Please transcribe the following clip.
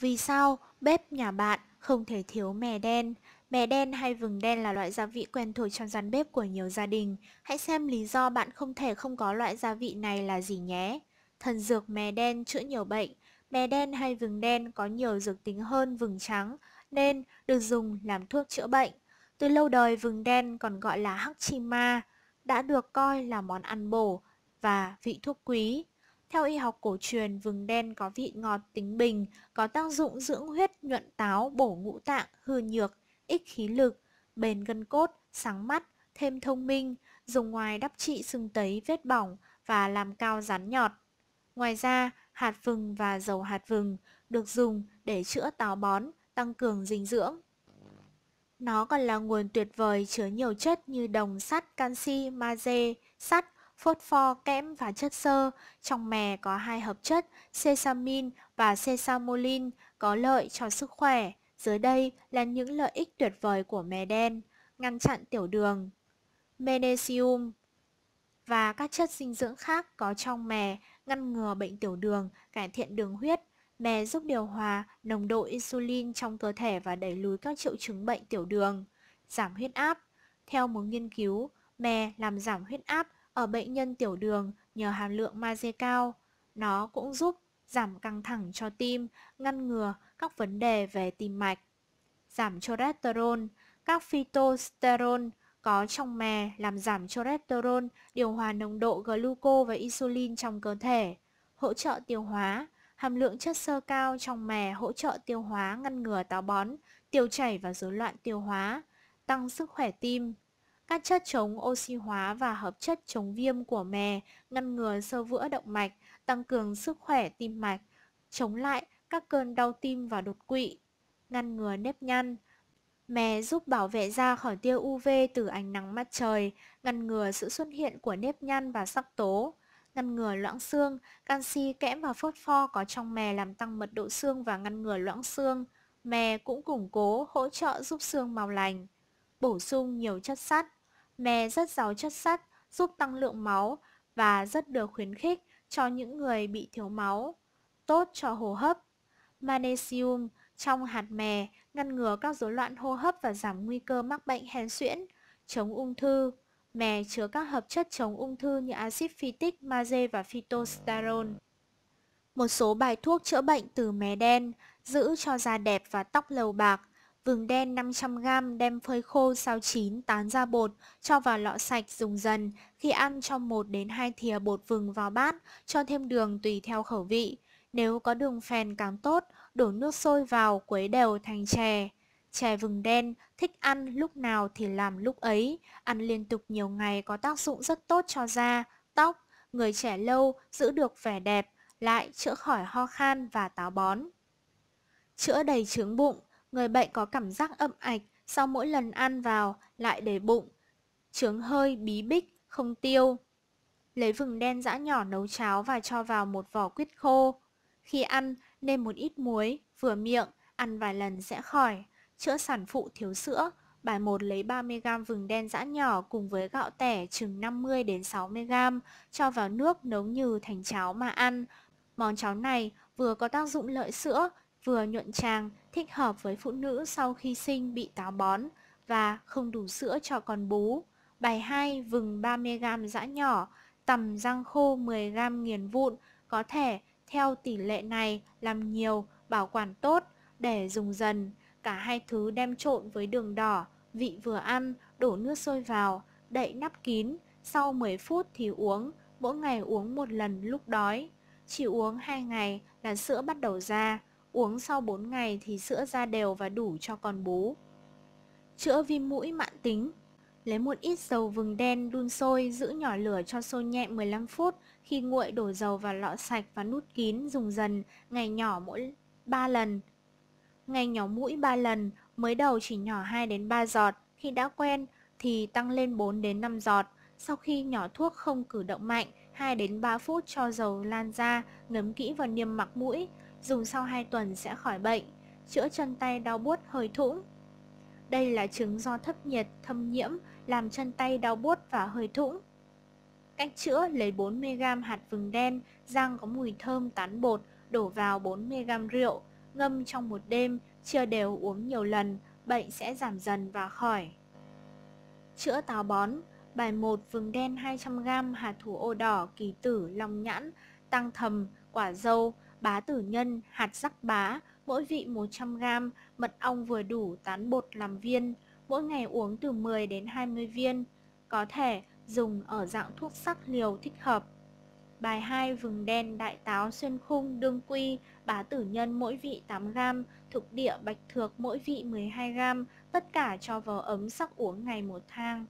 Vì sao bếp nhà bạn không thể thiếu mè đen? Mè đen hay vừng đen là loại gia vị quen thuộc trong gian bếp của nhiều gia đình. Hãy xem lý do bạn không thể không có loại gia vị này là gì nhé. Thần dược mè đen chữa nhiều bệnh. Mè đen hay vừng đen có nhiều dược tính hơn vừng trắng nên được dùng làm thuốc chữa bệnh. Từ lâu đời vừng đen còn gọi là hắc chi ma, đã được coi là món ăn bổ và vị thuốc quý theo y học cổ truyền, vừng đen có vị ngọt tính bình, có tác dụng dưỡng huyết, nhuận táo, bổ ngũ tạng, hư nhược, ích khí lực, bền gân cốt, sáng mắt, thêm thông minh, dùng ngoài đắp trị sưng tấy, vết bỏng và làm cao rắn nhọt. Ngoài ra, hạt vừng và dầu hạt vừng được dùng để chữa táo bón, tăng cường dinh dưỡng. Nó còn là nguồn tuyệt vời chứa nhiều chất như đồng, sắt, canxi, magie, sắt, phốt pho, kẽm và chất xơ. Trong mè có hai hợp chất sesamin và sesamolin có lợi cho sức khỏe. Dưới đây là những lợi ích tuyệt vời của mè đen, ngăn chặn tiểu đường, magnesium và các chất dinh dưỡng khác có trong mè, ngăn ngừa bệnh tiểu đường, cải thiện đường huyết, mè giúp điều hòa nồng độ insulin trong cơ thể và đẩy lùi các triệu chứng bệnh tiểu đường, giảm huyết áp. Theo một nghiên cứu, mè làm giảm huyết áp ở bệnh nhân tiểu đường nhờ hàm lượng magie cao, nó cũng giúp giảm căng thẳng cho tim, ngăn ngừa các vấn đề về tim mạch. Giảm cholesterol, các phytosterol có trong mè làm giảm cholesterol, điều hòa nồng độ gluco và insulin trong cơ thể, hỗ trợ tiêu hóa, hàm lượng chất xơ cao trong mè hỗ trợ tiêu hóa ngăn ngừa táo bón, tiêu chảy và rối loạn tiêu hóa, tăng sức khỏe tim. Các chất chống oxy hóa và hợp chất chống viêm của mè ngăn ngừa sơ vữa động mạch, tăng cường sức khỏe tim mạch, chống lại các cơn đau tim và đột quỵ, ngăn ngừa nếp nhăn. Mè giúp bảo vệ da khỏi tia UV từ ánh nắng mặt trời, ngăn ngừa sự xuất hiện của nếp nhăn và sắc tố, ngăn ngừa loãng xương, canxi, kẽm và phốt pho có trong mè làm tăng mật độ xương và ngăn ngừa loãng xương. Mè cũng củng cố, hỗ trợ giúp xương màu lành bổ sung nhiều chất sắt. Mè rất giàu chất sắt, giúp tăng lượng máu và rất được khuyến khích cho những người bị thiếu máu, tốt cho hô hấp. Magnesium trong hạt mè ngăn ngừa các rối loạn hô hấp và giảm nguy cơ mắc bệnh hen suyễn, chống ung thư. Mè chứa các hợp chất chống ung thư như axit phytic, magie và phytosterol. Một số bài thuốc chữa bệnh từ mè đen giữ cho da đẹp và tóc lầu bạc, Vừng đen 500g đem phơi khô sau chín tán ra bột, cho vào lọ sạch dùng dần. Khi ăn cho 1 đến 2 thìa bột vừng vào bát, cho thêm đường tùy theo khẩu vị. Nếu có đường phèn càng tốt, đổ nước sôi vào quấy đều thành chè. Chè vừng đen thích ăn lúc nào thì làm lúc ấy, ăn liên tục nhiều ngày có tác dụng rất tốt cho da, tóc, người trẻ lâu giữ được vẻ đẹp, lại chữa khỏi ho khan và táo bón. Chữa đầy trướng bụng người bệnh có cảm giác ậm ạch sau mỗi lần ăn vào lại để bụng, trướng hơi bí bích, không tiêu. Lấy vừng đen giã nhỏ nấu cháo và cho vào một vỏ quýt khô. Khi ăn, nêm một ít muối, vừa miệng, ăn vài lần sẽ khỏi. Chữa sản phụ thiếu sữa, bài 1 lấy 30g vừng đen giã nhỏ cùng với gạo tẻ chừng 50 đến 60g, cho vào nước nấu nhừ thành cháo mà ăn. Món cháo này vừa có tác dụng lợi sữa, vừa nhuận tràng, thích hợp với phụ nữ sau khi sinh bị táo bón và không đủ sữa cho con bú. Bài 2 vừng 30g giã nhỏ, tầm răng khô 10g nghiền vụn có thể theo tỷ lệ này làm nhiều, bảo quản tốt để dùng dần. Cả hai thứ đem trộn với đường đỏ, vị vừa ăn, đổ nước sôi vào, đậy nắp kín, sau 10 phút thì uống, mỗi ngày uống một lần lúc đói. Chỉ uống 2 ngày là sữa bắt đầu ra. Uống sau 4 ngày thì sữa ra đều và đủ cho con bú. Chữa viêm mũi mãn tính Lấy một ít dầu vừng đen đun sôi, giữ nhỏ lửa cho sôi nhẹ 15 phút, khi nguội đổ dầu vào lọ sạch và nút kín dùng dần, ngày nhỏ mỗi 3 lần. Ngày nhỏ mũi 3 lần, mới đầu chỉ nhỏ 2 đến 3 giọt, khi đã quen thì tăng lên 4 đến 5 giọt. Sau khi nhỏ thuốc không cử động mạnh, 2 đến 3 phút cho dầu lan ra, ngấm kỹ vào niêm mạc mũi, dùng sau 2 tuần sẽ khỏi bệnh, chữa chân tay đau buốt hơi thũng Đây là chứng do thấp nhiệt, thâm nhiễm, làm chân tay đau buốt và hơi thũng Cách chữa lấy 40g hạt vừng đen, rang có mùi thơm tán bột, đổ vào 40g rượu, ngâm trong một đêm, chia đều uống nhiều lần, bệnh sẽ giảm dần và khỏi. Chữa táo bón Bài 1 vừng đen 200g hạt thủ ô đỏ, kỳ tử, long nhãn, tăng thầm, quả dâu, bá tử nhân, hạt rắc bá, mỗi vị 100g, mật ong vừa đủ, tán bột làm viên, mỗi ngày uống từ 10 đến 20 viên, có thể dùng ở dạng thuốc sắc liều thích hợp. Bài 2 vừng đen đại táo xuyên khung đương quy, bá tử nhân mỗi vị 8g, thục địa bạch thược mỗi vị 12g, tất cả cho vào ấm sắc uống ngày một thang.